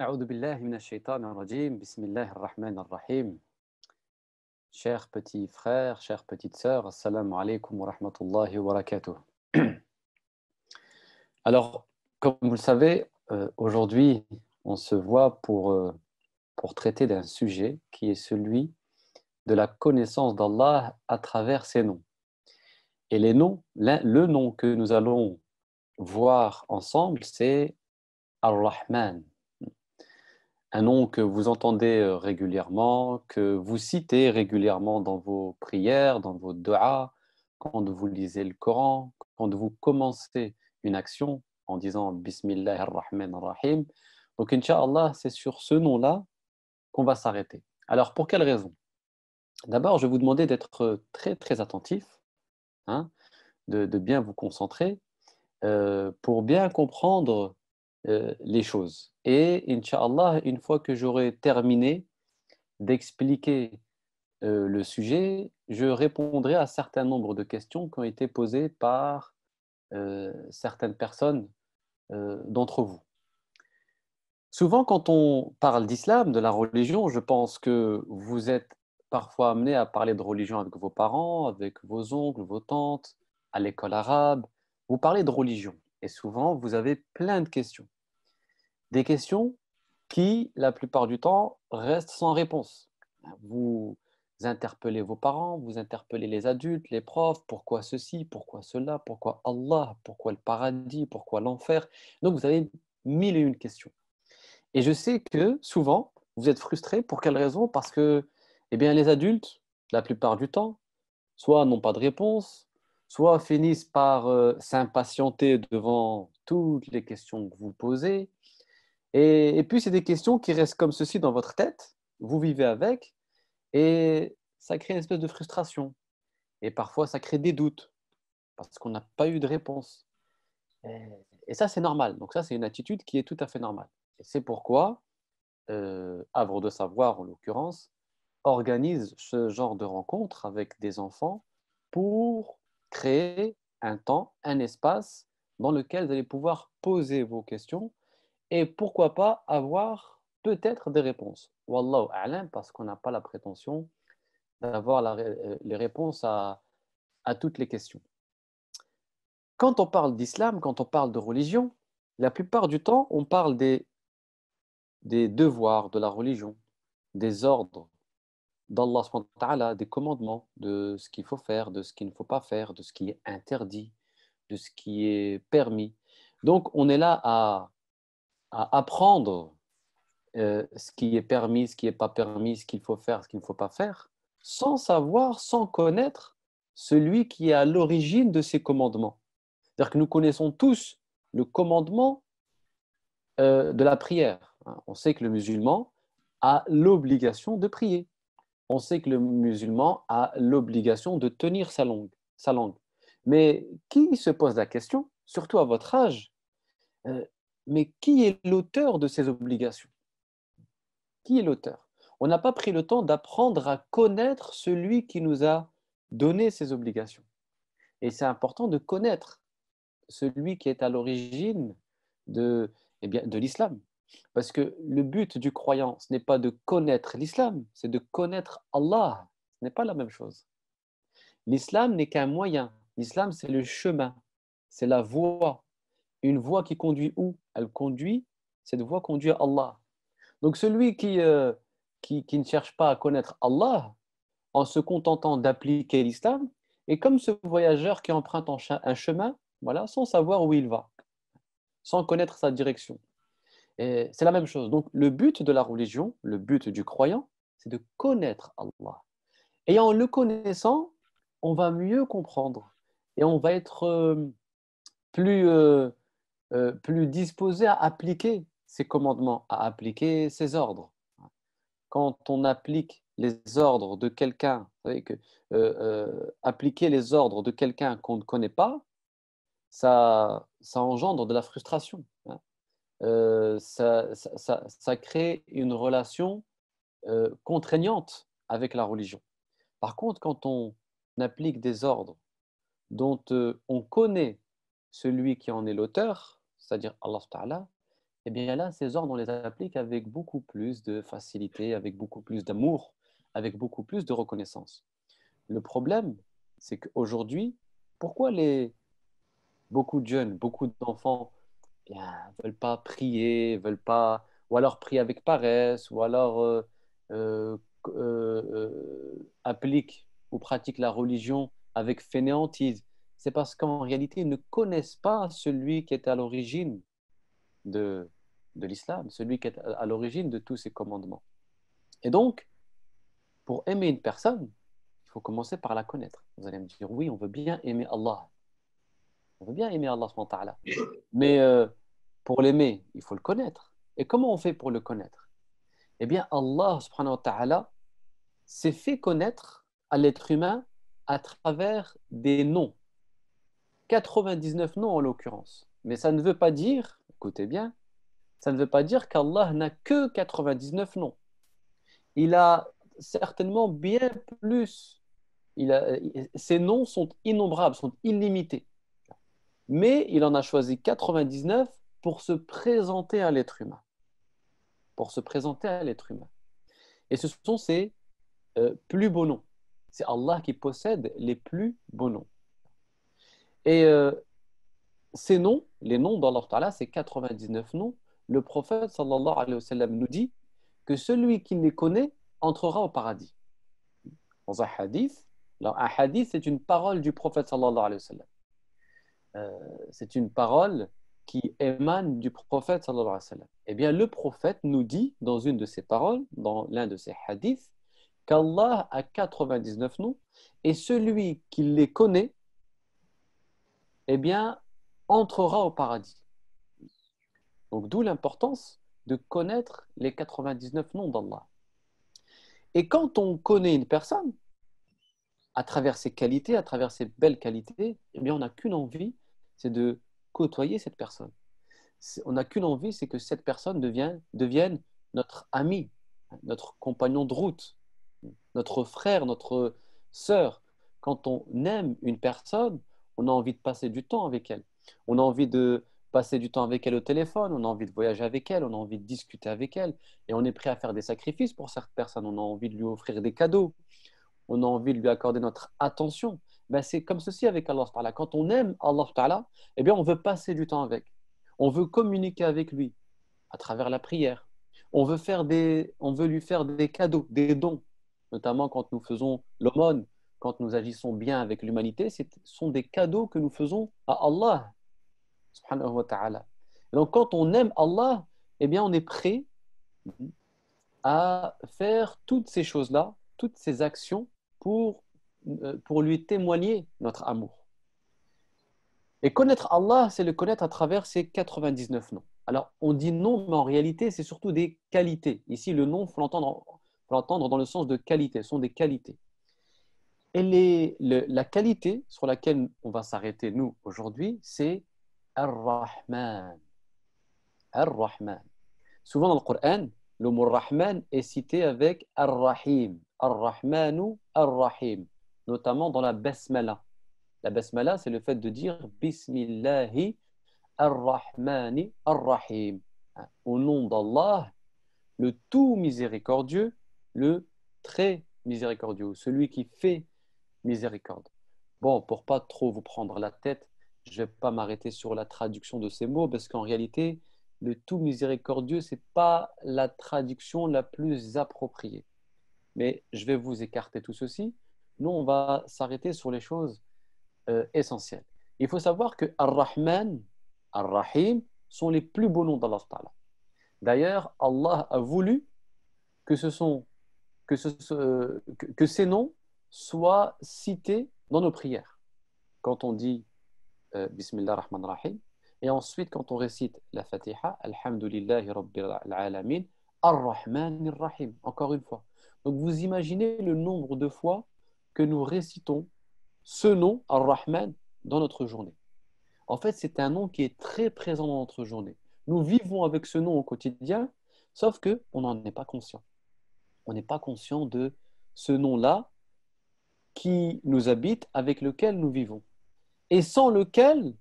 أعوذ بالله ar-rajim, bismillah ar-rahman ar-rahim Chers petits frères, chères petites sœurs, assalamu alaikum wa rahmatullahi wa barakatuh. Alors, comme vous le savez, euh, aujourd'hui, on se voit pour, euh, pour traiter d'un sujet qui est celui de la connaissance d'Allah à travers ses noms. Et les noms, le nom que nous allons voir ensemble, c'est Ar-Rahman un nom que vous entendez euh, régulièrement, que vous citez régulièrement dans vos prières, dans vos doigts, quand vous lisez le Coran, quand vous commencez une action en disant Bismillah ar-Rahman ar-Rahim. Donc, Inch'Allah, c'est sur ce nom-là qu'on va s'arrêter. Alors, pour quelle raison D'abord, je vais vous demander d'être très, très attentif, hein, de, bien vous concentrer, euh, pour bien comprendre euh, les choses. Et, Inch'Allah, une fois que j'aurai terminé d'expliquer euh, le sujet, je répondrai à un certain nombre de questions qui ont été posées par euh, certaines personnes d'entre vous. Souvent, quand on parle d'islam, de la religion, je pense que vous êtes parfois amené à parler de religion avec vos parents, avec vos oncles, vos tantes, à l'école arabe. Vous parlez de religion. Et souvent, vous avez plein de questions. Des questions qui, la plupart du temps, restent sans réponse. Vous interpellez vos parents, vous interpellez les adultes, les profs, pourquoi ceci, pourquoi cela, pourquoi Allah, pourquoi le paradis, pourquoi l'enfer. Donc, vous avez mille et une questions. Et je sais que souvent, vous êtes frustré. Pour quelle raison Parce que eh bien, les adultes, la plupart du temps, soit n'ont pas de réponse, soit finissent par euh, s'impatienter devant toutes les questions que vous posez. Et, puis, c'est des questions qui restent comme ceci dans votre tête, vous vivez avec, et ça crée une espèce de frustration. Et parfois, ça crée des doutes, parce qu'on n'a pas eu de réponse. Et, ça, c'est normal. Donc ça, c'est une attitude qui est tout à fait normale. Et c'est pourquoi euh, Havre de Savoir, en l'occurrence, organise ce genre de rencontre avec des enfants pour créer un temps, un espace dans lequel vous allez pouvoir poser vos questions et pourquoi pas avoir peut-être des réponses. Wallahu alain, parce qu'on n'a pas la prétention d'avoir euh, les réponses à, toutes les questions. Quand on parle d'islam, quand on parle de religion, la plupart du temps, on parle des, des devoirs de la religion, des ordres, d'Allah des commandements de ce qu'il faut faire, de ce qu'il ne faut pas faire, de ce qui est interdit, de ce qui est permis. Donc on est là à, apprendre euh, ce qui est permis, ce qui n'est pas permis, ce qu'il faut faire, ce qu'il ne faut pas faire, sans savoir, sans connaître celui qui est à l'origine de ces commandements. C'est-à-dire que nous connaissons tous le commandement euh, de la prière. Hein. On sait que le musulman a l'obligation de prier on sait que le musulman a l'obligation de tenir sa langue, sa langue. Mais qui se pose la question, surtout à votre âge, euh, mais qui est l'auteur de ces obligations Qui est l'auteur On n'a pas pris le temps d'apprendre à connaître celui qui nous a donné ces obligations. Et c'est important de connaître celui qui est à l'origine de, eh de l'islam, parce que le but du croyant, ce n'est pas de connaître l'islam, c'est de connaître Allah. Ce n'est pas la même chose. L'islam n'est qu'un moyen. L'islam, c'est le chemin, c'est la voie. Une voie qui conduit où Elle conduit, cette voie conduit à Allah. Donc celui qui, euh, ne cherche pas à connaître Allah, en se contentant d'appliquer l'islam, est comme ce voyageur qui emprunte un chemin, voilà, sans savoir où il va, sans connaître sa direction c'est la même chose. Donc, le but de la religion, le but du croyant, c'est de connaître Allah. Et en le connaissant, on va mieux comprendre et on va être euh, euh, euh, plus, disposé à appliquer ses commandements, à appliquer ses ordres. Quand on applique les ordres de quelqu'un, vous savez, appliquer les ordres de quelqu'un qu'on ne connaît pas, ça, ça engendre de la frustration. Hein. Euh, ça, ça, ça, crée une relation euh, contraignante avec la religion. Par contre, quand on applique des ordres dont euh, on connaît celui qui en est l'auteur, c'est-à-dire Allah Ta'ala, eh bien là, ces ordres, on les applique avec beaucoup plus de facilité, avec beaucoup plus d'amour, avec beaucoup plus de reconnaissance. Le problème, c'est qu'aujourd'hui, pourquoi les, beaucoup de jeunes, beaucoup d'enfants ne veulent pas prier, veulent pas, ou alors prient avec paresse, ou alors euh, euh, euh, euh, appliquent ou pratiquent la religion avec fainéantise. C'est parce qu'en réalité, ils ne connaissent pas celui qui est à l'origine de, de l'islam, celui qui est à l'origine de tous ces commandements. Et donc, pour aimer une personne, il faut commencer par la connaître. Vous allez me dire, oui, on veut bien aimer Allah. On veut bien aimer Allah, mais pour l'aimer, il faut le connaître. Et comment on fait pour le connaître Eh bien, Allah subhanahu wa ta'ala s'est fait connaître à l'être humain à travers des noms. 99 noms en l'occurrence. Mais ça ne veut pas dire, écoutez bien, ça ne veut pas dire qu'Allah n'a que 99 noms. Il a certainement bien plus. Il ses noms sont innombrables, sont illimités. Mais il en a choisi 99 pour se présenter à l'être humain. Pour se présenter à l'être humain. Et ce sont ces euh, plus beaux noms. C'est Allah qui possède les plus beaux noms. Et euh, ces noms, les noms d'Allah Ta'ala, c'est 99 noms. Le prophète sallallahu alayhi wa sallam nous dit que celui qui les connaît entrera au paradis. Dans un hadith, un hadith, c'est une parole du prophète sallallahu alayhi wa sallam. Euh, c'est une parole qui émane du prophète sallallahu alayhi wa Eh bien, le prophète nous dit dans une de ses paroles, dans l'un de ses hadiths, qu'Allah a 99 noms et celui qui les connaît, eh bien, entrera au paradis. Donc, d'où l'importance de connaître les 99 noms d'Allah. Et quand on connaît une personne, à travers ses qualités, à travers ses belles qualités, eh bien, on n'a qu'une envie, c'est de côtoyer cette personne. On n'a qu'une envie, c'est que cette personne devienne, devienne notre ami, notre compagnon de route, notre frère, notre soeur Quand on aime une personne, on a envie de passer du temps avec elle. On a envie de passer du temps avec elle au téléphone, on a envie de voyager avec elle, on a envie de discuter avec elle. Et on est prêt à faire des sacrifices pour cette personne. On a envie de lui offrir des cadeaux. On a envie de lui accorder notre attention. Ben, c'est comme ceci avec Allah. Quand on aime Allah, eh bien on veut passer du temps avec. On veut communiquer avec lui à travers la prière. On veut, faire des, on veut lui faire des cadeaux, des dons, notamment quand nous faisons l'aumône, quand nous agissons bien avec l'humanité. Ce sont des cadeaux que nous faisons à Allah. wa ta'ala. Donc quand on aime Allah, eh bien on est prêt à faire toutes ces choses-là, toutes ces actions pour euh, pour lui témoigner notre amour. Et connaître Allah, c'est le connaître à travers ses 99 noms. Alors, on dit nom, mais en réalité, c'est surtout des qualités. Ici, le nom, il faut l'entendre dans le sens de qualité, ce sont des qualités. Et les, la qualité sur laquelle on va s'arrêter, nous, aujourd'hui, c'est Ar-Rahman. Ar-Rahman. Souvent dans le Coran, le mot Rahman est cité avec Ar-Rahim. Ar-Rahmanu, Ar-Rahim notamment dans la basmala. La basmala, c'est le fait de dire Bismillahi ar-Rahmani ar-Rahim. Hein, au nom d'Allah, le tout miséricordieux, le très miséricordieux, celui qui fait miséricorde. Bon, pour pas trop vous prendre la tête, je vais pas m'arrêter sur la traduction de ces mots parce qu'en réalité, le tout miséricordieux, c'est pas la traduction la plus appropriée. Mais je vais vous écarter tout ceci nous, on va s'arrêter sur les choses euh, essentielles. Il faut savoir que Ar-Rahman, Ar-Rahim sont les plus beaux noms d'Allah. D'ailleurs, Allah a voulu que, ce sont, que, ce, euh, que, ces noms soient cités dans nos prières. Quand on dit euh, Bismillah Rahman Rahim, et ensuite quand on récite la Fatiha, Alhamdulillah Rabbil Alamin, Ar-Rahman ar Rahim, encore une fois. Donc vous imaginez le nombre de fois que nous récitons ce nom, Ar-Rahman, dans notre journée. En fait, c'est un nom qui est très présent dans notre journée. Nous vivons avec ce nom au quotidien, sauf que on n'en est pas conscient. On n'est pas conscient de ce nom-là qui nous habite, avec lequel nous vivons, et sans lequel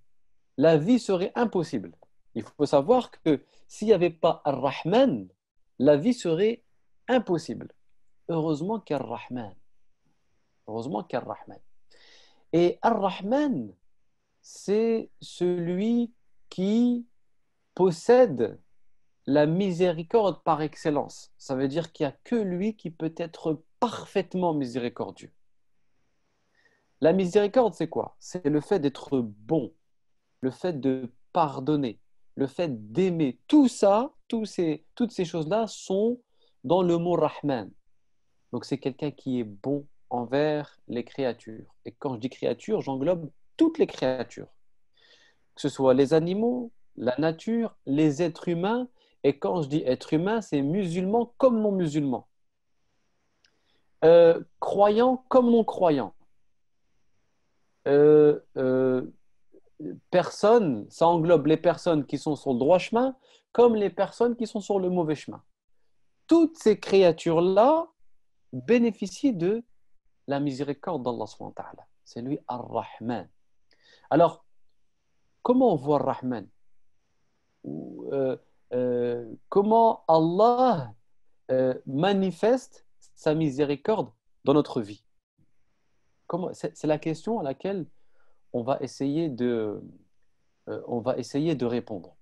la vie serait impossible. Il faut savoir que s'il n'y avait pas Ar-Rahman, la vie serait impossible. Heureusement qu'Ar-Rahman, Heureusement ar rahman Et Ar-Rahman, c'est celui qui possède la miséricorde par excellence. Ça veut dire qu'il n'y a que lui qui peut être parfaitement miséricordieux. La miséricorde, c'est quoi C'est le fait d'être bon, le fait de pardonner, le fait d'aimer. Tout ça, toutes ces choses-là sont dans le mot Rahman. Donc c'est quelqu'un qui est bon envers les créatures. Et quand je dis créatures, j'englobe toutes les créatures, que ce soit les animaux, la nature, les êtres humains. Et quand je dis être humain, c'est musulman comme non musulman, euh, croyant comme non croyant. Euh, euh, Personne, ça englobe les personnes qui sont sur le droit chemin comme les personnes qui sont sur le mauvais chemin. Toutes ces créatures-là bénéficient de la miséricorde d'Allah. C'est lui Ar-Rahman. Alors, comment on voit Rahman euh, euh, Comment Allah euh, manifeste sa miséricorde dans notre vie C'est la question à laquelle on va essayer de, on va essayer de répondre.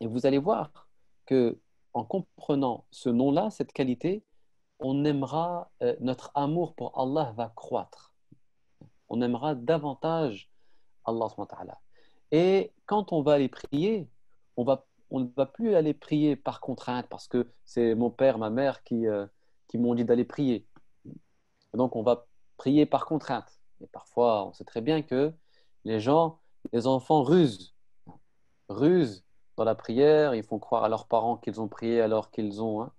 Et vous allez voir que en comprenant ce nom-là, cette qualité, on aimera, euh, notre amour pour Allah va croître. On aimera davantage Allah. Et quand on va aller prier, on va on ne va plus aller prier par contrainte parce que c'est mon père, ma mère qui, euh, qui m'ont dit d'aller prier. donc on va prier par contrainte. Et parfois, on sait très bien que les gens, les enfants rusent, rusent dans la prière. Ils font croire à leurs parents qu'ils ont prié alors qu'ils ont. Hein,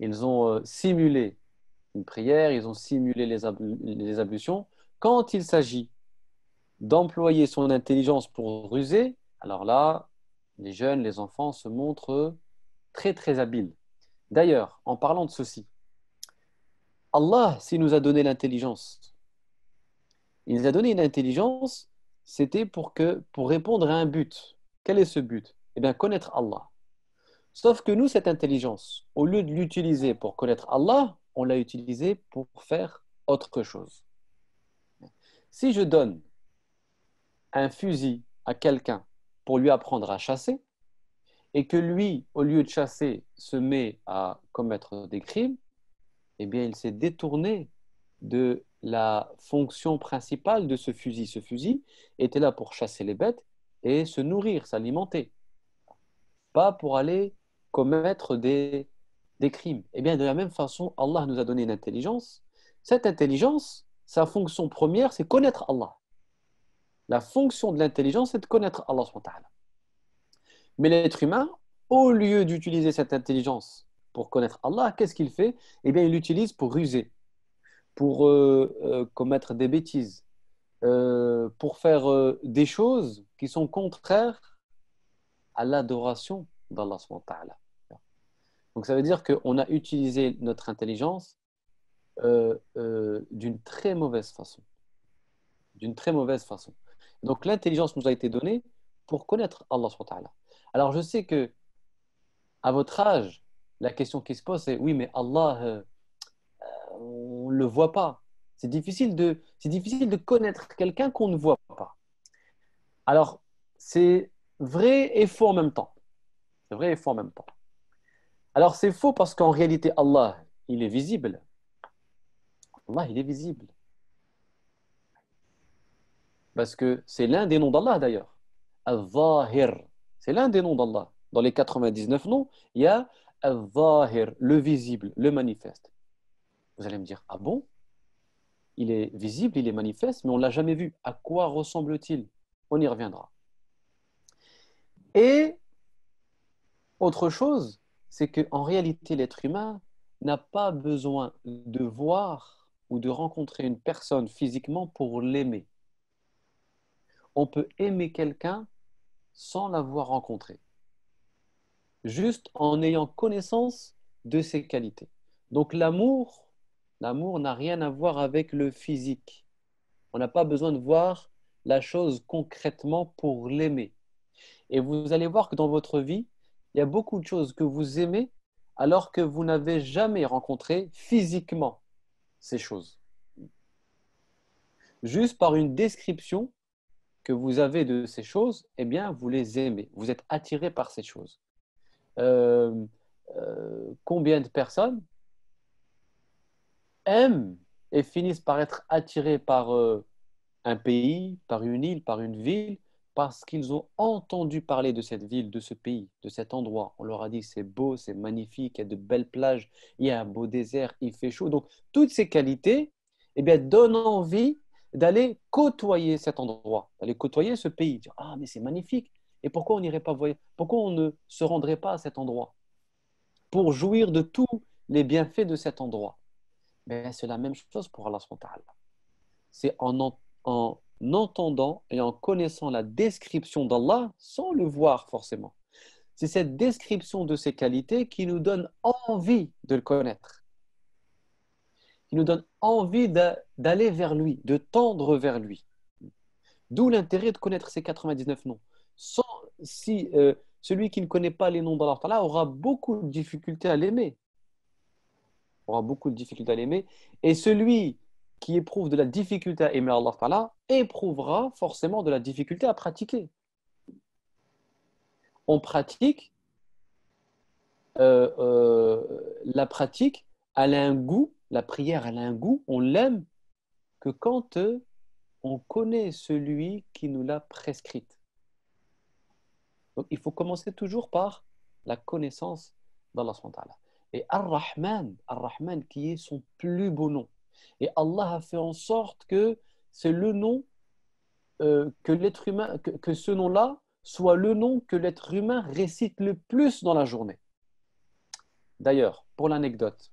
ils ont euh, simulé une prière, ils ont simulé les, ablutions. Quand il s'agit d'employer son intelligence pour ruser, alors là, les jeunes, les enfants se montrent très très habiles. D'ailleurs, en parlant de ceci, Allah, s'il nous a donné l'intelligence, il nous a donné une intelligence, c'était pour, que, pour répondre à un but. Quel est ce but Eh bien, connaître Allah. Sauf que nous, cette intelligence, au lieu de l'utiliser pour connaître Allah, on l'a utilisée pour faire autre chose. Si je donne un fusil à quelqu'un pour lui apprendre à chasser, et que lui, au lieu de chasser, se met à commettre des crimes, eh bien, il s'est détourné de la fonction principale de ce fusil. Ce fusil était là pour chasser les bêtes et se nourrir, s'alimenter, pas pour aller commettre des, des crimes. et eh bien, de la même façon, Allah nous a donné une intelligence. Cette intelligence, sa fonction première, c'est connaître Allah. La fonction de l'intelligence, c'est de connaître Allah. Mais l'être humain, au lieu d'utiliser cette intelligence pour connaître Allah, qu'est-ce qu'il fait Eh bien, il l'utilise pour ruser, pour euh, euh, commettre des bêtises, euh, pour faire des choses qui sont contraires à l'adoration d'Allah. Donc ça veut dire qu'on a utilisé notre intelligence euh, euh, d'une très mauvaise façon. D'une très mauvaise façon. Donc l'intelligence nous a été donnée pour connaître Allah. Alors je sais que à votre âge, la question qui se pose, c'est oui, mais Allah, euh, on ne le voit pas. C'est difficile, c'est difficile de connaître quelqu'un qu'on ne voit pas. Alors, c'est vrai et faux en même temps. C'est vrai et faux en même temps. Alors c'est faux parce qu'en réalité, Allah, il est visible. Allah, il est visible. Parce que c'est l'un des noms d'Allah d'ailleurs. Al-Zahir. C'est l'un des noms d'Allah. Dans les 99 noms, il y a Al-Zahir, le visible, le manifeste. Vous allez me dire, ah bon Il est visible, il est manifeste, mais on ne l'a jamais vu. À quoi ressemble-t-il On y reviendra. Et autre chose, c'est qu'en réalité, l'être humain n'a pas besoin de voir ou de rencontrer une personne physiquement pour l'aimer. On peut aimer quelqu'un sans l'avoir rencontré, juste en ayant connaissance de ses qualités. Donc l'amour, l'amour n'a rien à voir avec le physique. On n'a pas besoin de voir la chose concrètement pour l'aimer. Et vous allez voir que dans votre vie, il y a beaucoup de choses que vous aimez alors que vous n'avez jamais rencontré physiquement ces choses. Juste par une description que vous avez de ces choses, eh bien, vous les aimez. Vous êtes attiré par ces choses. Euh, euh, combien de personnes aiment et finissent par être attirées par euh, un pays, par une île, par une ville, parce qu'ils ont entendu parler de cette ville, de ce pays, de cet endroit. On leur a dit c'est beau, c'est magnifique, il y a de belles plages, il y a un beau désert, il fait chaud. Donc toutes ces qualités eh bien, donnent envie d'aller côtoyer cet endroit, d'aller côtoyer ce pays. ah mais c'est magnifique. Et pourquoi on n'irait pas Pourquoi on ne se rendrait pas à cet endroit pour jouir de tous les bienfaits de cet endroit Mais c'est la même chose pour Allah. C'est en, en, en entendant et en connaissant la description d'Allah sans le voir forcément. C'est cette description de ses qualités qui nous donne envie de le connaître, qui nous donne envie d'aller vers lui, de tendre vers lui. D'où l'intérêt de connaître ces 99 noms. Sans, si euh, celui qui ne connaît pas les noms d'Allah aura beaucoup de difficultés à l'aimer, aura beaucoup de difficultés à l'aimer, et celui qui éprouve de la difficulté à aimer Allah Ta'ala éprouvera forcément de la difficulté à pratiquer. On pratique, euh, euh, la pratique, elle a un goût, la prière, elle a un goût, on l'aime que quand euh, on connaît celui qui nous l'a prescrite. Donc il faut commencer toujours par la connaissance d'Allah. Et Ar-Rahman, Ar-Rahman qui est son plus beau nom. Et Allah a fait en sorte que c'est le nom euh, que l'être humain, que, ce nom-là soit le nom que l'être humain récite le plus dans la journée. D'ailleurs, pour l'anecdote,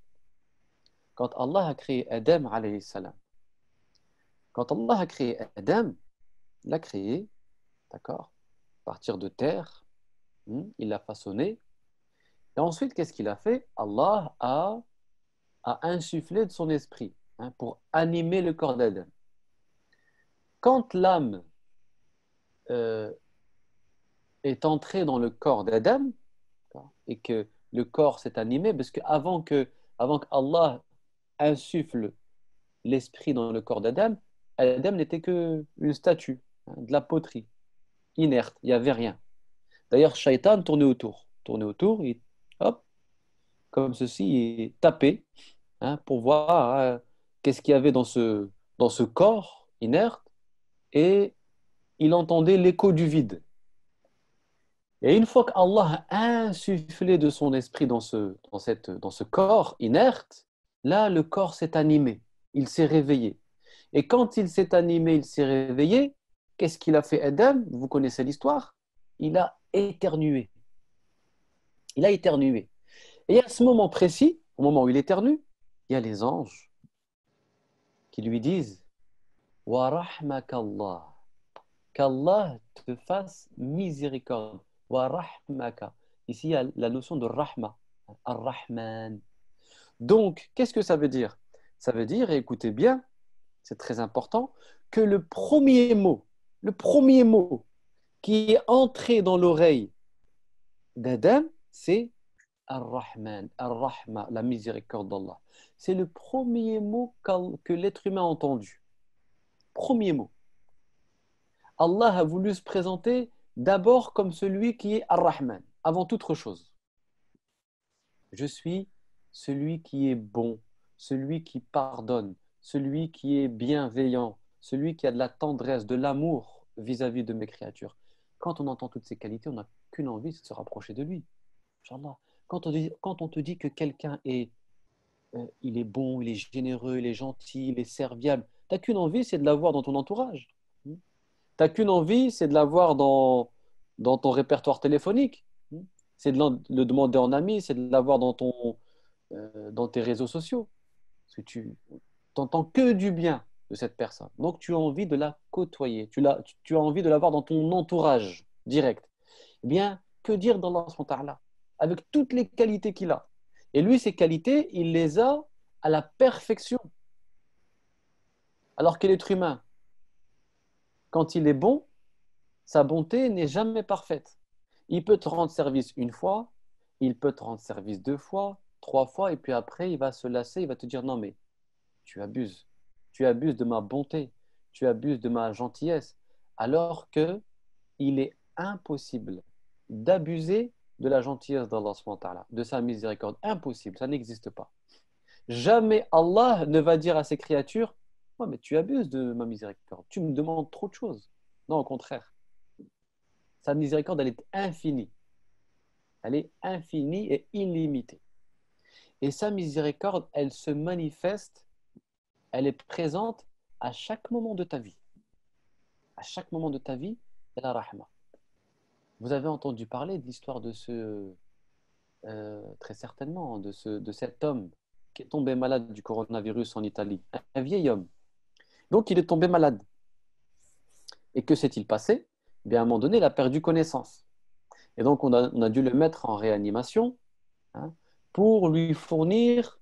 quand Allah a créé Adam, quand Allah a créé Adam, il l'a créé, d'accord, à partir de terre, hmm, il l'a façonné. Et ensuite, qu'est-ce qu'il a fait Allah a, a insufflé de son esprit. Hein, pour animer le corps d'Adam. Quand l'âme euh, est entrée dans le corps d'Adam et que le corps s'est animé, parce qu'avant que avant que Allah insuffle l'esprit dans le corps d'Adam, Adam n'était que statue, hein, de la poterie, inerte, il n'y avait rien. D'ailleurs, Shaitan tournait autour, tournait autour, et hop, comme ceci, il tapait hein, pour voir qu'est-ce qu'il y avait dans ce, dans ce corps inerte et il entendait l'écho du vide. Et une fois qu'Allah a insufflé de son esprit dans ce, cette, dans ce corps inerte, là, le corps s'est animé, il s'est réveillé. Et quand il s'est animé, il s'est réveillé, qu'est-ce qu'il a fait Adam Vous connaissez l'histoire Il a éternué. Il a éternué. Et à ce moment précis, au moment où il éternue, il y a les anges qui lui disent Wa rahmakallah, qu'Allah te fasse miséricorde. Wa Ici, il y a la notion de rahma, ar-rahman. Donc, qu'est-ce que ça veut dire Ça veut dire, écoutez bien, c'est très important, que le premier mot, le premier mot qui est entré dans l'oreille d'Adam, c'est Ar-Rahman, Ar-Rahma, la miséricorde d'Allah. C'est le premier mot que l'être humain a entendu. Premier mot. Allah a voulu se présenter d'abord comme celui qui est Ar-Rahman, avant toute autre chose. Je suis celui qui est bon, celui qui pardonne, celui qui est bienveillant, celui qui a de la tendresse, de l'amour vis-à-vis de mes créatures. Quand on entend toutes ces qualités, on n'a qu'une envie, c'est de se rapprocher de lui. Inch'Allah. Quand on, te dit que quelqu'un est, euh, il est bon, il est généreux, il est gentil, il est serviable, tu n'as qu'une envie, c'est de l'avoir dans ton entourage. Hmm. Tu n'as qu'une envie, c'est de l'avoir dans, dans ton répertoire téléphonique. Hmm. C'est de le demander en ami, c'est de l'avoir dans, ton, euh, dans tes réseaux sociaux. tu n'entends que du bien de cette personne. Donc tu as envie de la côtoyer, tu, as, envie de l'avoir dans ton entourage direct. Eh bien, que dire dans contexte-là avec toutes les qualités qu'il a. Et lui, ses qualités, il les a à la perfection. Alors que l'être humain, quand il est bon, sa bonté n'est jamais parfaite. Il peut te rendre service une fois, il peut te rendre service deux fois, trois fois, et puis après, il va se lasser, il va te dire non mais tu abuses, tu abuses de ma bonté, tu abuses de ma gentillesse, alors que il est impossible d'abuser de la gentillesse d'Allah, de sa miséricorde. Impossible, ça n'existe pas. Jamais Allah ne va dire à ses créatures mais tu abuses de ma miséricorde, tu me demandes trop de choses. Non, au contraire. Sa miséricorde, elle est infinie. Elle est infinie et illimitée. Et sa miséricorde, elle se manifeste, elle est présente à chaque moment de ta vie. À chaque moment de ta vie, la rahma. Vous avez entendu parler de l'histoire de ce, euh, très certainement, de, ce, de cet homme qui est tombé malade du coronavirus en Italie, un vieil homme. Donc il est tombé malade. Et que s'est-il passé eh bien, À un moment donné, il a perdu connaissance. Et donc on a, dû le mettre en réanimation hein, pour lui fournir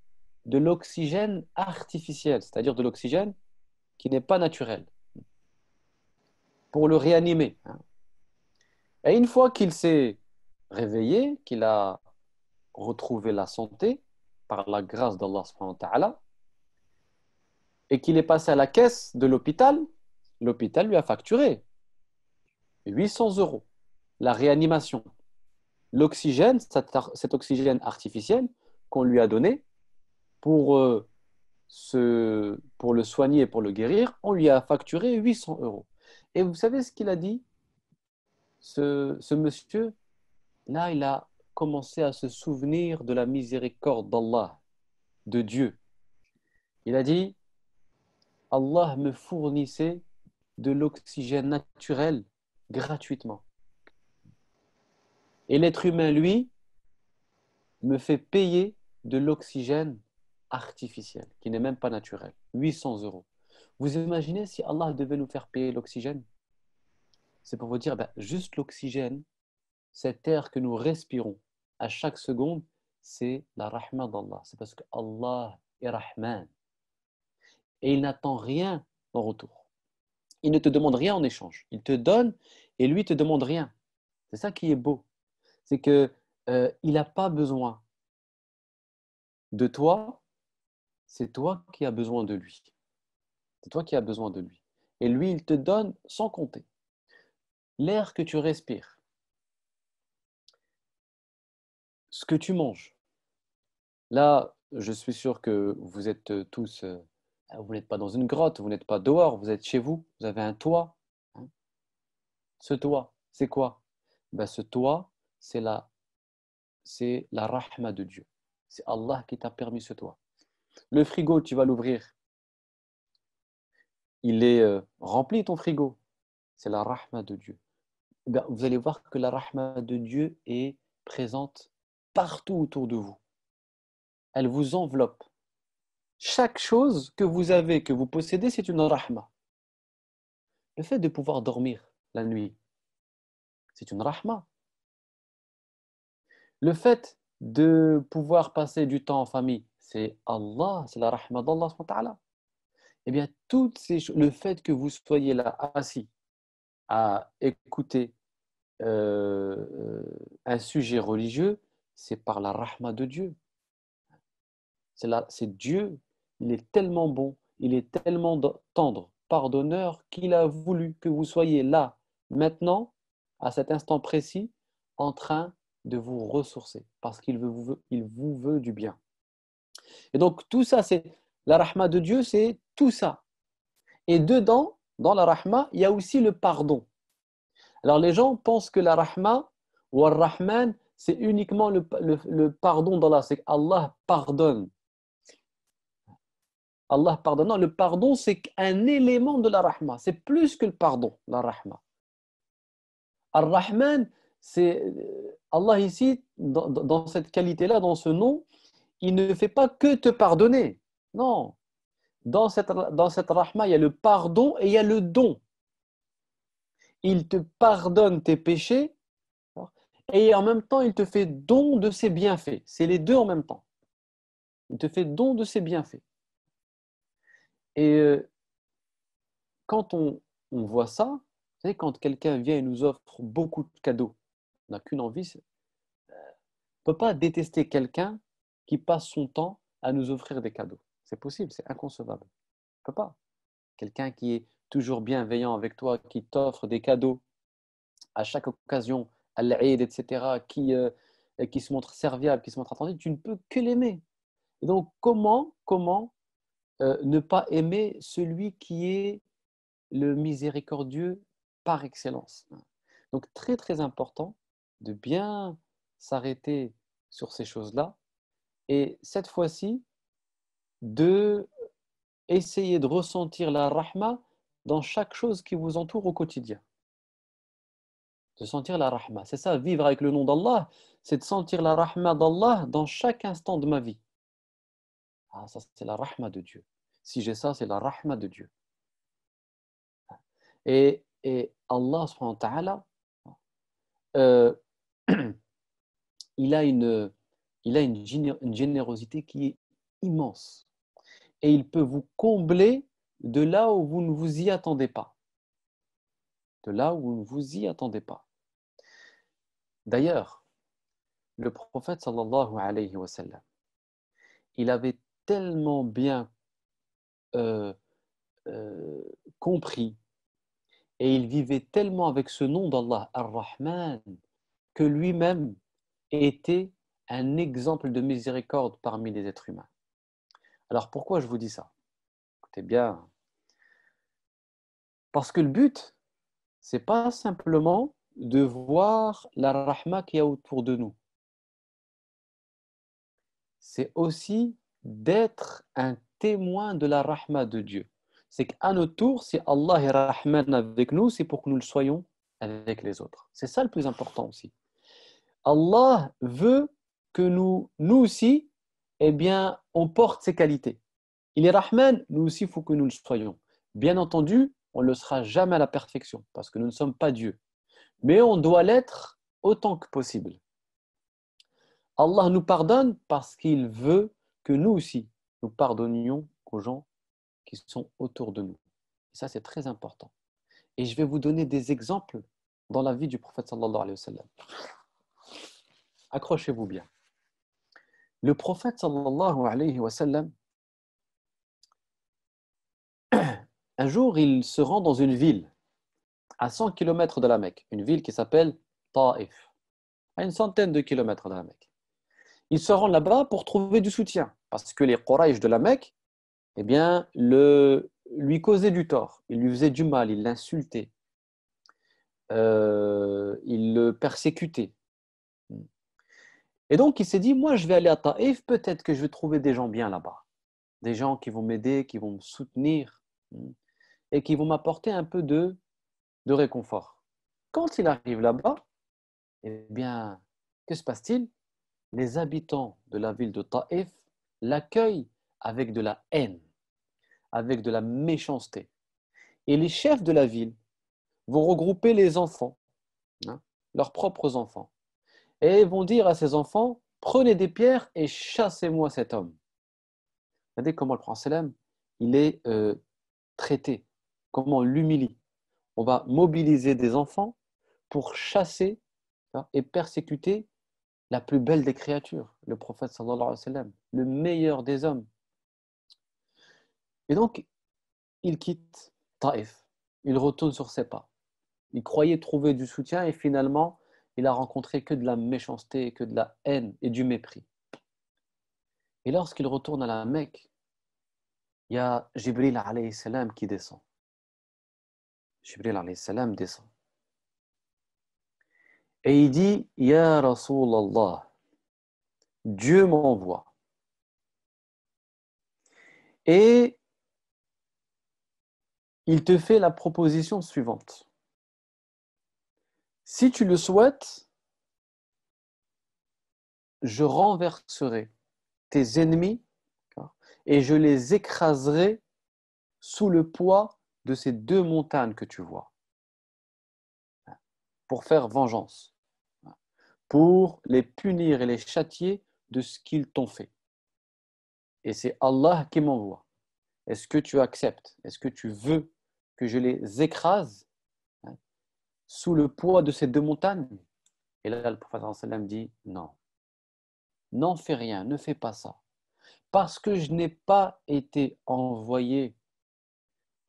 de l'oxygène artificiel, c'est-à-dire de l'oxygène qui n'est pas naturel, pour le réanimer. Hein. Et une fois qu'il s'est réveillé, qu'il a retrouvé la santé par la grâce d'Allah et qu'il est passé à la caisse de l'hôpital, l'hôpital lui a facturé 800 euros la réanimation. L'oxygène, cet oxygène artificiel qu'on lui a donné pour, euh, pour le soigner et pour le guérir, on lui a facturé 800 euros. Et vous savez ce qu'il a dit ce, monsieur, là, il a commencé à se souvenir de la miséricorde d'Allah, de Dieu. Il a dit, Allah me fournissait de l'oxygène naturel gratuitement. Et l'être humain, lui, me fait payer de l'oxygène artificiel, qui n'est même pas naturel, 800 euros. Vous imaginez si Allah devait nous faire payer l'oxygène c'est pour vous dire, bah, juste l'oxygène, cet air que nous respirons à chaque seconde, c'est la rahma d'Allah. C'est parce que Allah est rahman. Et il n'attend rien en retour. Il ne te demande rien en échange. Il te donne et lui te demande rien. C'est ça qui est beau. C'est que euh, il n'a pas besoin de toi. C'est toi qui as besoin de lui. C'est toi qui as besoin de lui. Et lui, il te donne sans compter l'air que tu respires, ce que tu manges. Là, je suis sûr que vous êtes tous, euh, vous n'êtes pas dans une grotte, vous n'êtes pas dehors, vous êtes chez vous, vous avez un toit. Hein. Ce toit, c'est quoi ben, Ce toit, c'est la, c'est la rahma de Dieu. C'est Allah qui t'a permis ce toit. Le frigo, tu vas l'ouvrir. Il est euh, rempli ton frigo. C'est la rahma de Dieu. Eh vous allez voir que la rahma de Dieu est présente partout autour de vous. Elle vous enveloppe. Chaque chose que vous avez, que vous possédez, c'est une rahma. Le fait de pouvoir dormir la nuit, c'est une rahma. Le fait de pouvoir passer du temps en famille, c'est Allah, c'est la rahma d'Allah. Eh bien, toutes ces le fait que vous soyez là assis à écouter euh, euh, un sujet religieux, c'est par la rahma de Dieu. C'est Dieu, il est tellement bon, il est tellement tendre, pardonneur, qu'il a voulu que vous soyez là, maintenant, à cet instant précis, en train de vous ressourcer, parce qu'il vous, il vous veut du bien. Et donc tout ça, c'est la rahma de Dieu, c'est tout ça. Et dedans, dans la rahma, il y a aussi le pardon. Alors les gens pensent que la rahma ou rahman c'est uniquement le, pardon d'Allah, c'est Allah pardonne. Allah pardonne. Non, le pardon, c'est un élément de la rahma. C'est plus que le pardon, la rahma. Ar-Rahman, c'est Allah ici, dans, cette qualité-là, dans ce nom, il ne fait pas que te pardonner. Non. Dans cette, dans cette rahma, il y a le pardon et il y a le don il te pardonne tes péchés et en même temps, il te fait don de ses bienfaits. C'est les deux en même temps. Il te fait don de ses bienfaits. Et euh, quand on, voit ça, quand quelqu'un vient et nous offre beaucoup de cadeaux, on n'a qu'une envie. Euh, on ne peut pas détester quelqu'un qui passe son temps à nous offrir des cadeaux. C'est possible, c'est inconcevable. On peut pas. Quelqu'un qui est toujours bienveillant avec toi, qui t'offre des cadeaux à chaque occasion, à l'aide, etc., qui, euh, qui se montre serviable, qui se montre attentif, tu ne peux que l'aimer. donc, comment, comment euh, ne pas aimer celui qui est le miséricordieux par excellence Donc, très, très important de bien s'arrêter sur ces choses-là. Et cette fois-ci, de essayer de ressentir la rahma dans chaque chose qui vous entoure au quotidien. De sentir la rahma. C'est ça, vivre avec le nom d'Allah, c'est de sentir la rahma d'Allah dans chaque instant de ma vie. Ah, ça, c'est la rahma de Dieu. Si j'ai ça, c'est la rahma de Dieu. Et, et Allah, euh, il a, une, il a une, générosité qui est immense. Et il peut vous combler de là où vous ne vous y attendez pas. De là où vous ne vous y attendez pas. D'ailleurs, le prophète sallallahu alayhi wa sallam, il avait tellement bien euh, euh, compris et il vivait tellement avec ce nom d'Allah, Ar-Rahman, que lui-même était un exemple de miséricorde parmi les êtres humains. Alors pourquoi je vous dis ça Écoutez bien parce que le but, n'est pas simplement de voir la rahma qu'il y a autour de nous. C'est aussi d'être un témoin de la rahma de Dieu. C'est qu'à notre tour, si Allah est rahman avec nous, c'est pour que nous le soyons avec les autres. C'est ça le plus important aussi. Allah veut que nous, nous aussi, eh bien, on porte ses qualités. Il est Rahman, nous aussi, il faut que nous le soyons. Bien entendu, on ne le sera jamais à la perfection, parce que nous ne sommes pas Dieu. Mais on doit l'être autant que possible. Allah nous pardonne parce qu'il veut que nous aussi, nous pardonnions aux gens qui sont autour de nous. Et ça, c'est très important. Et je vais vous donner des exemples dans la vie du prophète sallallahu alayhi wa Accrochez-vous bien. Le prophète sallallahu alayhi wa Un jour, il se rend dans une ville à 100 km de la Mecque, une ville qui s'appelle Taif, à une centaine de kilomètres de la Mecque. Il se rend là-bas pour trouver du soutien, parce que les Quraysh de la Mecque, eh bien, le, lui causaient du tort, ils lui faisaient du mal, ils l'insultaient, euh, ils le persécutaient. Et donc, il s'est dit, moi, je vais aller à Taif, peut-être que je vais trouver des gens bien là-bas, des gens qui vont m'aider, qui vont me soutenir et qui vont m'apporter un peu de, réconfort. Quand il arrive là-bas, eh bien, que se passe-t-il Les habitants de la ville de Taïf l'accueillent avec de la haine, avec de la méchanceté. Et les chefs de la ville vont regrouper les enfants, hein, leurs propres enfants, et vont dire à ces enfants, prenez des pierres et chassez-moi cet homme. Regardez comment le prophète il est euh, traité comment on l'humilie. On va mobiliser des enfants pour chasser et persécuter la plus belle des créatures, le prophète sallallahu alayhi le meilleur des hommes. Et donc, il quitte Taif, il retourne sur ses pas. Il croyait trouver du soutien et finalement, il a rencontré que de la méchanceté, que de la haine et du mépris. Et lorsqu'il retourne à la Mecque, il y a Jibril alayhi salam qui descend. Jibril salam descend. Et il dit Ya Rasulallah, Dieu m'envoie. Et il te fait la proposition suivante. Si tu le souhaites, je renverserai tes ennemis et je les écraserai sous le poids de ces deux montagnes que tu vois hein, pour faire vengeance, hein, pour les punir et les châtier de ce qu'ils t'ont fait. Et c'est Allah qui m'envoie. Est-ce que tu acceptes Est-ce que tu veux que je les écrase hein, sous le poids de ces deux montagnes Et là, le prophète dit non. N'en fais rien, ne fais pas ça. Parce que je n'ai pas été envoyé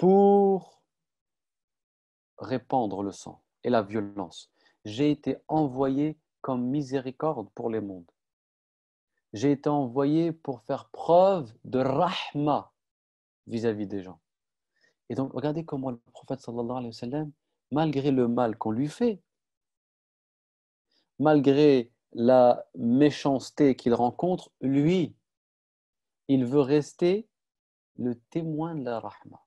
pour répandre le sang et la violence. J'ai été envoyé comme miséricorde pour les mondes. J'ai été envoyé pour faire preuve de rahma vis-à-vis des gens. Et donc, regardez comment le prophète alayhi wa malgré le mal qu'on lui fait, malgré la méchanceté qu'il rencontre, lui, il veut rester le témoin de la rahma.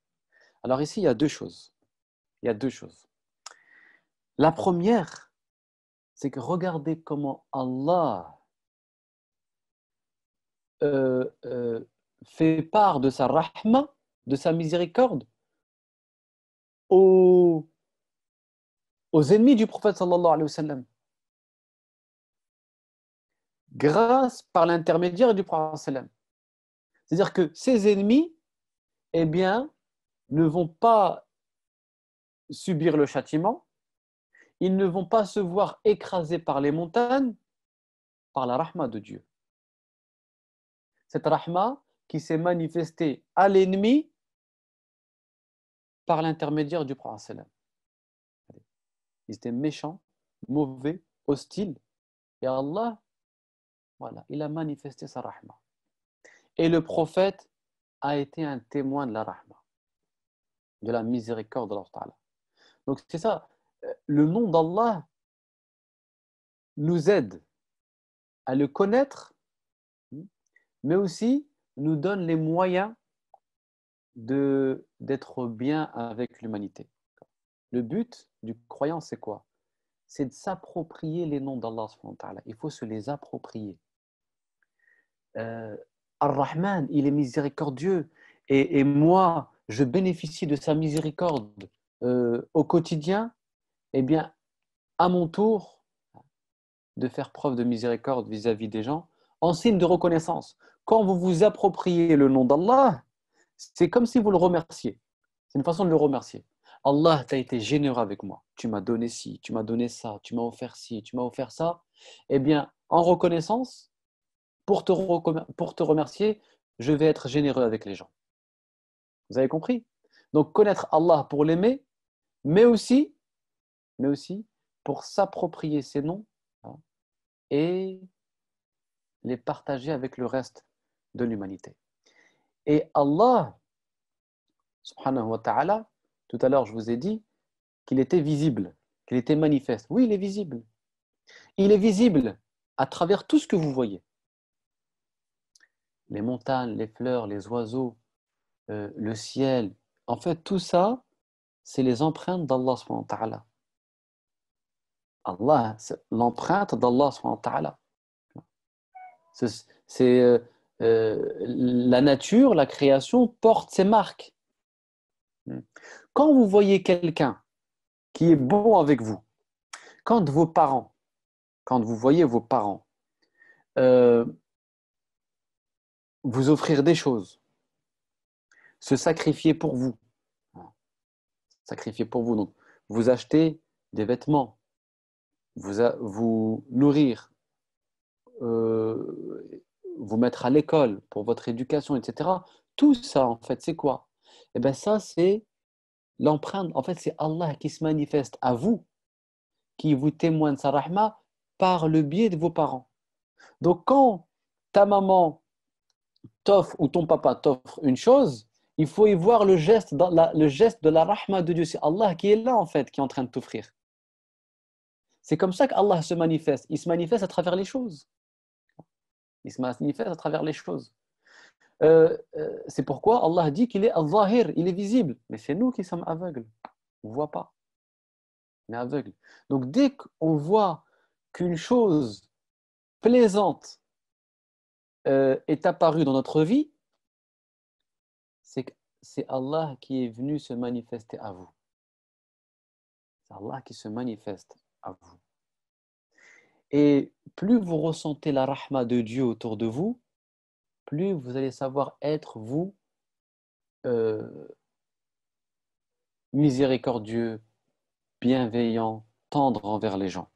Alors ici, il y a deux choses. Il y a deux choses. La première, c'est que regardez comment Allah euh, euh, fait part de sa rahma, de sa miséricorde, aux, ennemis du prophète sallallahu alayhi wa sallam. Grâce par l'intermédiaire du prophète sallam. C'est-à-dire que ses ennemis, eh bien, ne vont pas subir le châtiment, ils ne vont pas se voir écrasés par les montagnes, par la rahma de Dieu. Cette rahma qui s'est manifestée à l'ennemi par l'intermédiaire du prophète. Ils étaient méchants, mauvais, hostiles. Et Allah, voilà, il a manifesté sa rahma. Et le prophète a été un témoin de la rahma de la miséricorde de Ta'ala. Donc c'est ça, euh, le nom d'Allah nous aide à le connaître, mais aussi nous donne les moyens de, d'être bien avec l'humanité. Le but du croyant, c'est quoi C'est de s'approprier les noms d'Allah. Il faut se les approprier. Euh, Ar-Rahman, il est miséricordieux. et moi, je bénéficie de sa miséricorde euh, au quotidien, eh bien, à mon tour, de faire preuve de miséricorde vis-à-vis des gens, en signe de reconnaissance. Quand vous vous appropriez le nom d'Allah, c'est comme si vous le remerciez. C'est une façon de le remercier. Allah, tu as été généreux avec moi. Tu m'as donné ci, tu m'as donné ça, tu m'as offert ci, tu m'as offert ça. Eh bien, en reconnaissance, pour te remercier, je vais être généreux avec les gens. Vous avez compris Donc connaître Allah pour l'aimer, mais aussi, mais aussi pour s'approprier ses noms hein, et les partager avec le reste de l'humanité. Et Allah, tout à l'heure je vous ai dit qu'il était visible, qu'il était manifeste. Oui, il est visible. Il est visible à travers tout ce que vous voyez. Les montagnes, les fleurs, les oiseaux, euh, le ciel. En fait, tout ça, c'est les empreintes d'Allah subhanahu wa Allah, hein, l'empreinte d'Allah C'est, euh, euh, la nature, la création porte ses marques. Hmm. Quand vous voyez quelqu'un qui est bon avec vous, quand vos parents, quand vous voyez vos parents vous offrir des choses, se sacrifier pour vous. Sacrifier pour vous. Donc, vous achetez des vêtements, vous, vous nourrir, euh, vous mettre à l'école pour votre éducation, etc. Tout ça, en fait, c'est quoi Eh bien, ça, c'est l'empreinte. En fait, c'est Allah qui se manifeste à vous, qui vous témoigne sa rahma par le biais de vos parents. Donc, quand ta maman t'offre ou ton papa t'offre une chose, il faut y voir le geste, le geste de la rahma de Dieu. C'est Allah qui est là, en fait, qui est en train de t'offrir. C'est comme ça qu'Allah se manifeste. Il se manifeste à travers les choses. Il se manifeste à travers les choses. Euh, euh, c'est pourquoi Allah dit qu'il est al-zahir, il est visible. Mais c'est nous qui sommes aveugles. On ne voit pas. On est aveugle. Donc dès qu'on voit qu'une chose plaisante euh, est apparue dans notre vie, c'est Allah qui est venu se manifester à vous. C'est Allah qui se manifeste à vous. Et plus vous ressentez la rahma de Dieu autour de vous, plus vous allez savoir être vous euh, miséricordieux, bienveillant, tendre envers les gens.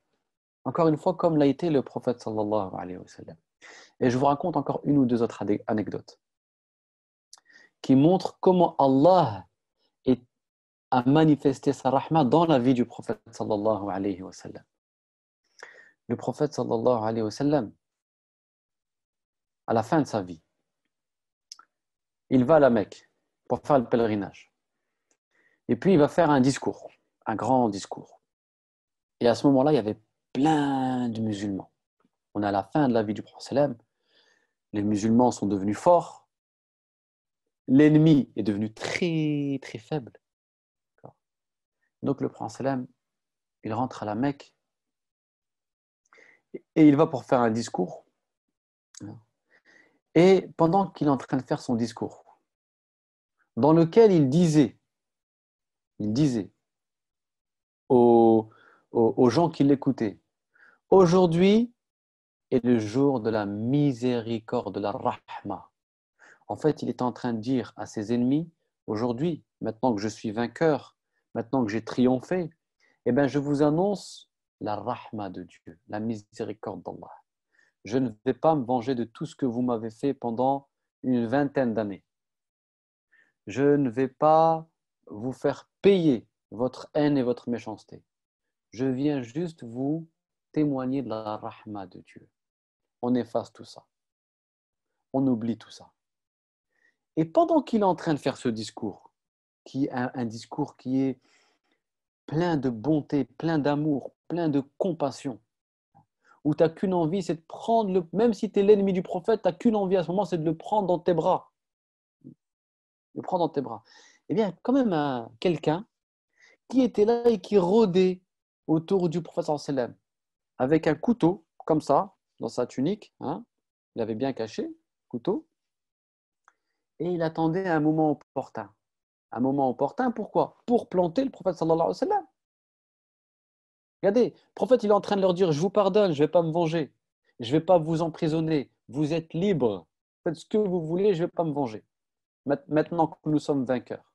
Encore une fois, comme l'a été le prophète sallallahu alayhi wa sallam. Et je vous raconte encore une ou deux autres anecdotes qui montre comment Allah a manifesté sa rahma dans la vie du prophète sallallahu alayhi wa Le prophète sallallahu alayhi wa à la fin de sa vie, il va à la Mecque pour faire le pèlerinage. Et puis il va faire un discours, un grand discours. Et à ce moment-là, il y avait plein de musulmans. On est à la fin de la vie du prophète. Les musulmans sont devenus forts, l'ennemi est devenu très très faible. Donc le prince Salam, il rentre à la Mecque et il va pour faire un discours. Et pendant qu'il est en train de faire son discours, dans lequel il disait, il disait aux, aux gens qui l'écoutaient, aujourd'hui est le jour de la miséricorde, de la rahma. En fait, il est en train de dire à ses ennemis, aujourd'hui, maintenant que je suis vainqueur, maintenant que j'ai triomphé, eh bien, je vous annonce la rahma de Dieu, la miséricorde d'Allah. Je ne vais pas me venger de tout ce que vous m'avez fait pendant une vingtaine d'années. Je ne vais pas vous faire payer votre haine et votre méchanceté. Je viens juste vous témoigner de la rahma de Dieu. On efface tout ça. On oublie tout ça. Et pendant qu'il est en train de faire ce discours, qui un, discours qui est plein de bonté, plein d'amour, plein de compassion, où tu n'as qu'une envie, c'est de prendre, le, même si tu es l'ennemi du prophète, tu n'as qu'une envie à ce moment, c'est de le prendre dans tes bras. Le prendre dans tes bras. Eh bien, quand même, quelqu'un qui était là et qui rôdait autour du prophète sallam avec un couteau, comme ça, dans sa tunique, hein, il avait bien caché, couteau, et il attendait un moment opportun. Un moment opportun, pourquoi Pour planter le prophète sallallahu alayhi wa sallam. Regardez, le prophète il est en train de leur dire, je vous pardonne, je ne vais pas me venger, je ne vais pas vous emprisonner, vous êtes libres, faites ce que vous voulez, je ne vais pas me venger. Maintenant que nous sommes vainqueurs,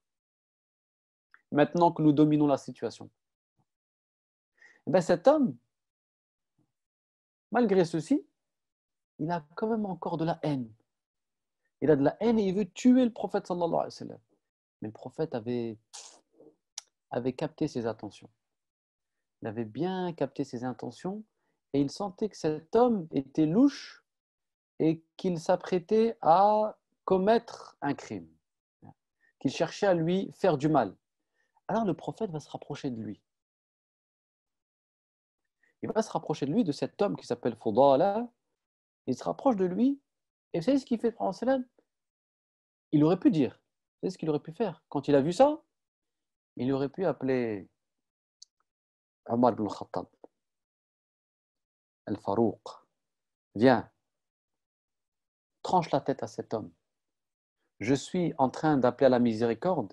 maintenant que nous dominons la situation. Et eh ben, cet homme, malgré ceci, il a quand même encore de la haine il a de la haine et il veut tuer le prophète sallallahu alayhi wa Mais le prophète avait, capté ses intentions. Il avait bien capté ses intentions et il sentait que cet homme était louche et qu'il s'apprêtait à commettre un crime, qu'il cherchait à lui faire du mal. Alors le prophète va se rapprocher de lui. Il va se rapprocher de lui, de cet homme qui s'appelle Fouda. Il se rapproche de lui et vous savez ce qu'il fait, Il aurait pu dire. savez ce qu'il aurait pu faire. Quand il a vu ça, il aurait pu appeler Omar ibn Khattab, Al-Farouq. Viens, tranche la tête à cet homme. Je suis en train d'appeler à la miséricorde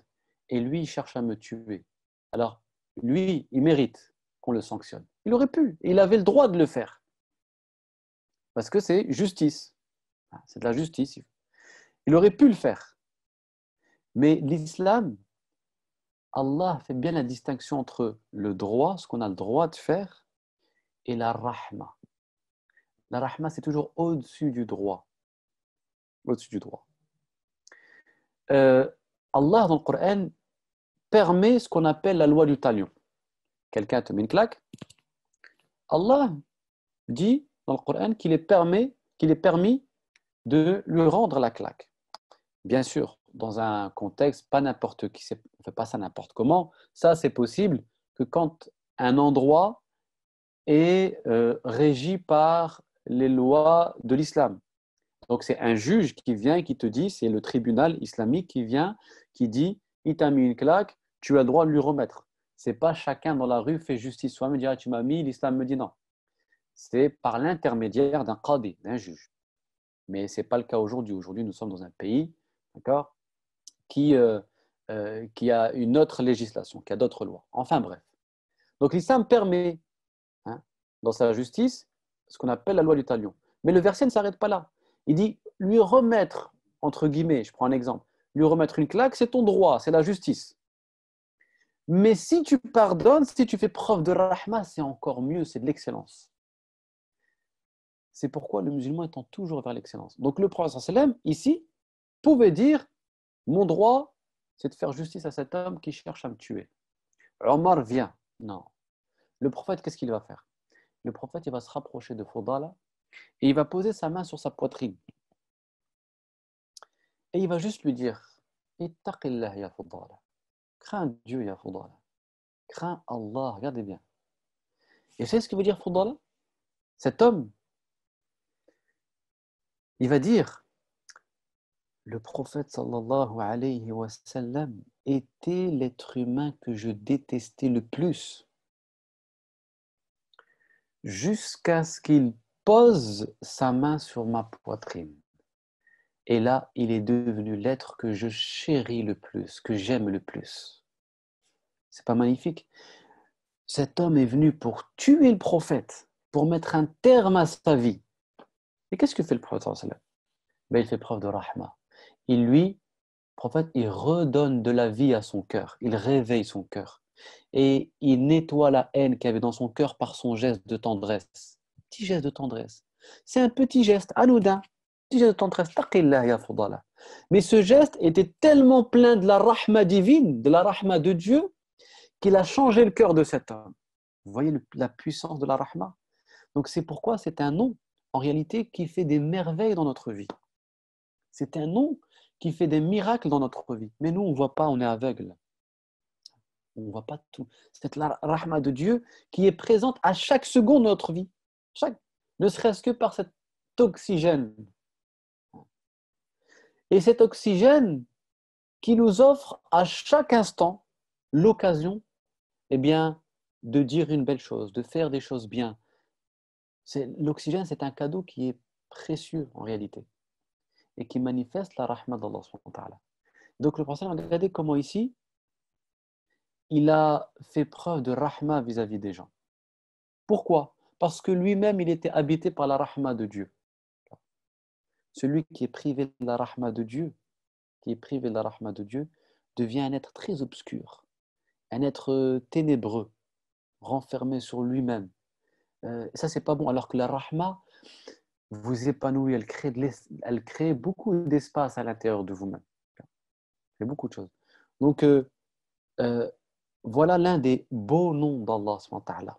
et lui il cherche à me tuer. Alors, lui, il mérite qu'on le sanctionne. Il aurait pu, il avait le droit de le faire. Parce que c'est justice. Ah, c'est de la justice. Il aurait pu le faire. Mais l'islam, Allah fait bien la distinction entre le droit, ce qu'on a le droit de faire, et la rahma. La rahma, c'est toujours au-dessus du droit. Au-dessus du droit. Euh, Allah, dans le Coran, permet ce qu'on appelle la loi du talion. Quelqu'un te met une claque. Allah dit dans le Coran qu'il est qu'il est permis de lui rendre la claque. Bien sûr, dans un contexte, pas n'importe qui, ne fait pas ça n'importe comment. Ça, c'est possible que quand un endroit est euh, régi par les lois de l'islam. Donc, c'est un juge qui vient et qui te dit, c'est le tribunal islamique qui vient, qui dit, il t'a mis une claque, tu as le droit de lui remettre. C'est pas chacun dans la rue fait justice soi-même, ah, tu m'as mis, l'islam me dit non. C'est par l'intermédiaire d'un qadi, d'un juge mais ce n'est pas le cas aujourd'hui. Aujourd'hui, nous sommes dans un pays euh, euh, qui, a une autre législation, qui a d'autres lois. Enfin bref. Donc l'islam permet hein, dans sa justice ce qu'on appelle la loi du talion. Mais le verset ne s'arrête pas là. Il dit lui remettre, entre guillemets, je prends un exemple, lui remettre une claque, c'est ton droit, c'est la justice. Mais si tu pardonnes, si tu fais preuve de rahma, c'est encore mieux, c'est de l'excellence. C'est pourquoi le musulman tend toujours vers l'excellence. Donc le prophète ici, pouvait dire Mon droit, c'est de faire justice à cet homme qui cherche à me tuer. Omar vient. Non. Le prophète, qu'est-ce qu'il va faire Le prophète, il va se rapprocher de Fodala et il va poser sa main sur sa poitrine. Et il va juste lui dire taqillah ya Fodala. Crains Dieu ya Fodala. Crains Allah. Regardez bien. Et c'est ce que veut dire Fodala Cet homme, il va dire le prophète sallallahu alayhi wa sallam était l'être humain que je détestais le plus jusqu'à ce qu'il pose sa main sur ma poitrine. Et là, il est devenu l'être que je chéris le plus, que j'aime le plus. C'est pas magnifique Cet homme est venu pour tuer le prophète, pour mettre un terme à sa vie. Et qu'est-ce que fait le prophète ben, Il fait preuve de rahma. Il lui, prophète, il redonne de la vie à son cœur. Il réveille son cœur. Et il nettoie la haine qu'il avait dans son cœur par son geste de tendresse. Petit geste de tendresse. C'est un petit geste anodin. Petit geste de tendresse. Mais ce geste était tellement plein de la rahma divine, de la rahma de Dieu, qu'il a changé le cœur de cet homme. Vous voyez la puissance de la rahma Donc c'est pourquoi c'est un nom en réalité, qui fait des merveilles dans notre vie. C'est un nom qui fait des miracles dans notre vie. Mais nous, on ne voit pas, on est aveugle. On ne voit pas tout. C'est la rahma de Dieu qui est présente à chaque seconde de notre vie. Chaque, ne serait-ce que par cet oxygène. Et cet oxygène qui nous offre à chaque instant l'occasion eh bien, de dire une belle chose, de faire des choses bien, L'oxygène, c'est un cadeau qui est précieux en réalité et qui manifeste la rahma d'Allah. Donc le prophète, regardez comment ici, il a fait preuve de rahma vis-à-vis des gens. Pourquoi Parce que lui-même, il était habité par la rahma de Dieu. Celui qui est privé de la rahma de Dieu, qui est privé de la rahma de Dieu, devient un être très obscur, un être ténébreux, renfermé sur lui-même, euh, ça c'est pas bon. Alors que la rahma vous épanouit, elle crée, elle crée beaucoup d'espace à l'intérieur de vous-même. c'est beaucoup de choses. Donc, euh, euh, voilà l'un des beaux noms d'Allah.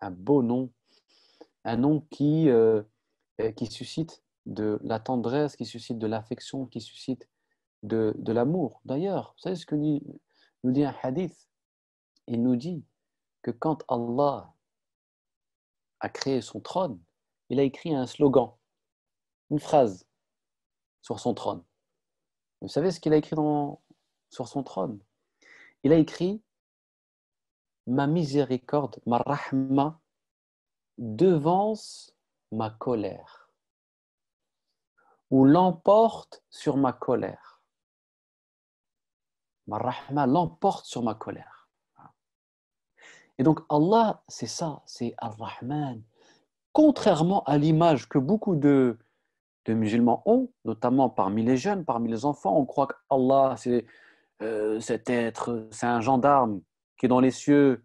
Un beau nom, un nom qui, qui suscite de la tendresse, qui suscite de l'affection, qui suscite de, de l'amour. D'ailleurs, vous savez ce que nous dit un hadith Il nous dit que quand Allah a créé son trône, il a écrit un slogan, une phrase sur son trône. Vous savez ce qu'il a écrit sur son trône Il a écrit Ma miséricorde, ma rahma, devance ma colère ou l'emporte sur ma colère. Ma rahma l'emporte sur ma colère. Et donc Allah, c'est ça, c'est Ar-Rahman. Contrairement à l'image que beaucoup de, de, musulmans ont, notamment parmi les jeunes, parmi les enfants, on croit que Allah, c'est euh, cet être, c'est un gendarme qui est dans les cieux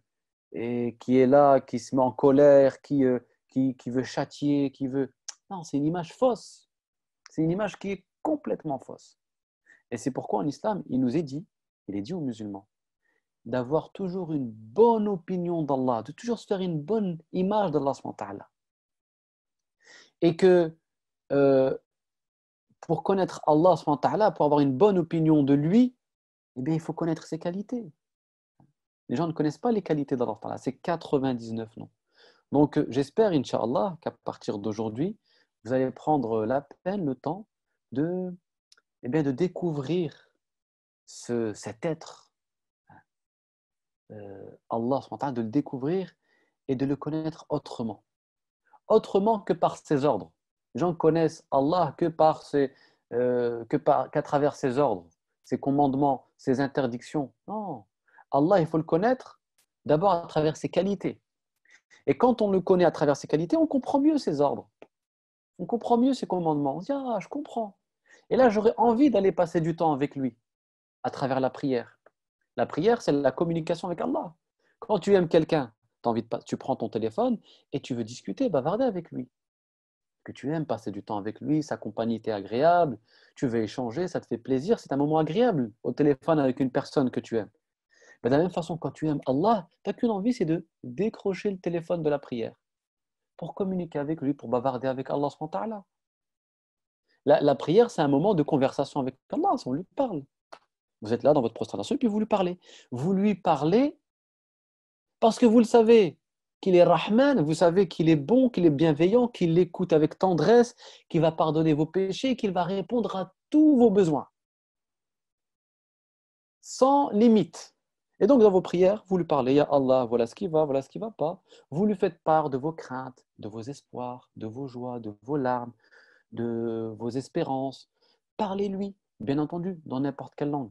et qui est là, qui se met en colère, qui, euh, qui, qui veut châtier, qui veut... Non, c'est une image fausse. C'est une image qui est complètement fausse. Et c'est pourquoi en islam, il nous est dit, il est dit aux musulmans, d'avoir toujours une bonne opinion d'Allah, de toujours se faire une bonne image d'Allah et que euh, pour connaître Allah, pour avoir une bonne opinion de lui, eh bien, il faut connaître ses qualités. Les gens ne connaissent pas les qualités d'Allah, c'est 99 noms. Donc j'espère, Inch'Allah, qu'à partir d'aujourd'hui, vous allez prendre la peine, le temps de, eh bien, de découvrir cet être euh, Allah, de le découvrir et de le connaître autrement. Autrement que par ses ordres. Les gens connaissent Allah que par ses, euh, que qu'à travers ses ordres, ses commandements, ses interdictions. Non. Allah, il faut le connaître d'abord à travers ses qualités. Et quand on le connaît à travers ses qualités, on comprend mieux ses ordres. On comprend mieux ses commandements. On dit, ah, je comprends. Et là, j'aurais envie d'aller passer du temps avec lui à travers la prière la prière, c'est la communication avec Allah. Quand tu aimes quelqu'un, tu prends ton téléphone et tu veux discuter, bavarder avec lui. Que tu aimes passer du temps avec lui, sa compagnie t'est agréable, tu veux échanger, ça te fait plaisir, c'est un moment agréable au téléphone avec une personne que tu aimes. Mais de la même façon, quand tu aimes Allah, tu n'as qu'une envie, c'est de décrocher le téléphone de la prière pour communiquer avec lui, pour bavarder avec Allah. La, la prière, c'est un moment de conversation avec Allah, on lui parle. Vous êtes là dans votre prostration et puis vous lui parlez. Vous lui parlez parce que vous le savez qu'il est Rahman, vous savez qu'il est bon, qu'il est bienveillant, qu'il écoute avec tendresse, qu'il va pardonner vos péchés, qu'il va répondre à tous vos besoins. Sans limite. Et donc, dans vos prières, vous lui parlez, Ya Allah, voilà ce qui va, voilà ce qui ne va pas. Vous lui faites part de vos craintes, de vos espoirs, de vos joies, de vos larmes, de vos espérances. Parlez-lui, bien entendu, dans n'importe quelle langue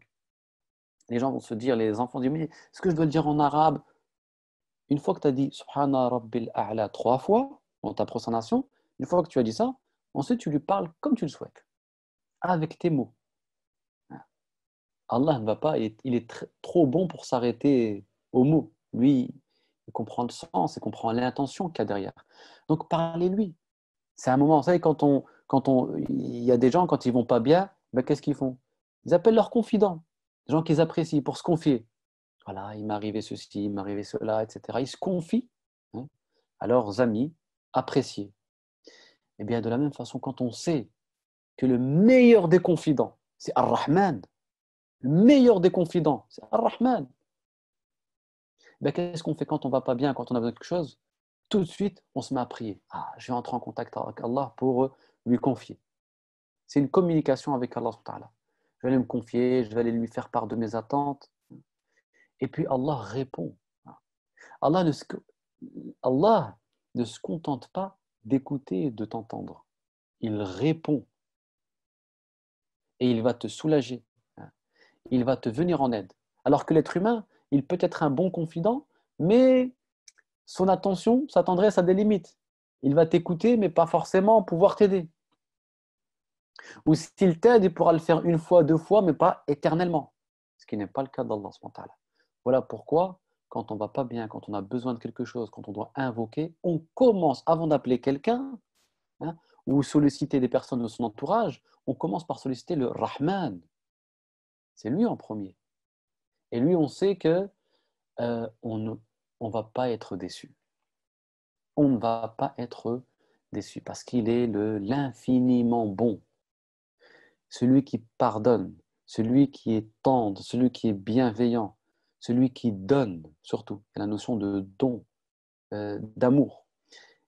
les gens vont se dire, les enfants disent, mais ce que je dois dire en arabe Une fois que tu as dit Subhana Rabbil A'la trois fois, dans ta prostration, une fois que tu as dit ça, ensuite tu lui parles comme tu le souhaites, avec tes mots. Allah ne va pas, il est, il est trop bon pour s'arrêter aux mots. Lui, il comprend le sens, et comprend l'intention qu'il y a derrière. Donc parlez-lui. C'est un moment, vous savez, quand on, quand on, il y a des gens, quand ils vont pas bien, ben, qu'est-ce qu'ils font Ils appellent leur confident. Les gens qu'ils apprécient pour se confier. Voilà, il m'est arrivé ceci, il m'est arrivé cela, etc. Ils se confient hein, à leurs amis appréciés. Eh bien, de la même façon, quand on sait que le meilleur des confidents, c'est Ar-Rahman, le meilleur des confidents, c'est Ar-Rahman, eh qu'est-ce qu'on fait quand on va pas bien, quand on a besoin de quelque chose Tout de suite, on se met à prier. Ah, je vais entrer en contact avec Allah pour lui confier. C'est une communication avec Allah je vais aller me confier, je vais aller lui faire part de mes attentes. Et puis Allah répond. Allah ne se, contente pas d'écouter et de t'entendre. Il répond. Et il va te soulager. Il va te venir en aide. Alors que l'être humain, il peut être un bon confident, mais son attention, sa tendresse a des limites. Il va t'écouter, mais pas forcément pouvoir t'aider. Ou s'il t'aide, il pourra le faire une fois, deux fois, mais pas éternellement. Ce qui n'est pas le cas d'Allah. Voilà pourquoi, quand on ne va pas bien, quand on a besoin de quelque chose, quand on doit invoquer, on commence, avant d'appeler quelqu'un, hein, ou solliciter des personnes de son entourage, on commence par solliciter le Rahman. C'est lui en premier. Et lui, on sait que euh, on ne va pas être déçu. On ne va pas être déçu parce qu'il est l'infiniment bon celui qui pardonne, celui qui est tendre, celui qui est bienveillant, celui qui donne, surtout, la notion de don, euh, d'amour.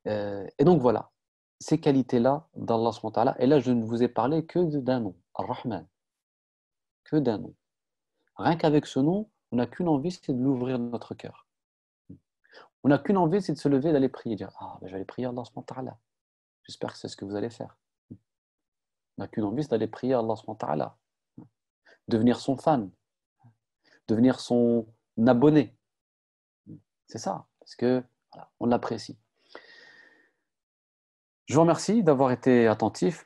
Euh, et donc voilà, ces qualités-là d'Allah Et là, je ne vous ai parlé que d'un nom, Ar-Rahman. Que d'un nom. Rien qu'avec ce nom, on n'a qu'une envie, c'est de l'ouvrir notre cœur. On n'a qu'une envie, c'est de se lever d'aller prier. Dire, ah, ben, j'allais prier aller prier Allah J'espère que c'est ce que vous allez faire n'a qu'une envie, d'aller prier à Allah Devenir son fan. Devenir son abonné. C'est ça, parce que on l'apprécie. Je vous remercie d'avoir été attentif.